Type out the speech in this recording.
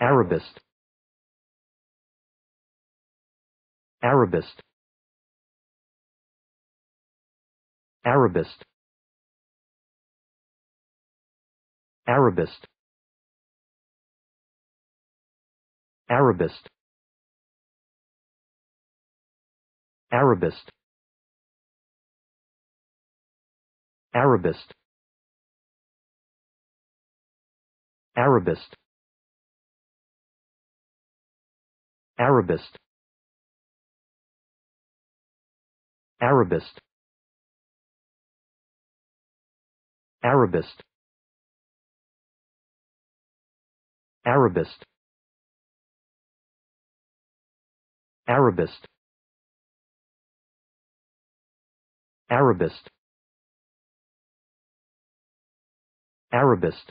Arabist Arabist Arabist Arabist Arabist Arabist Arabist Arabist Arabist Arabist Arabist Arabist Arabist Arabist Arabist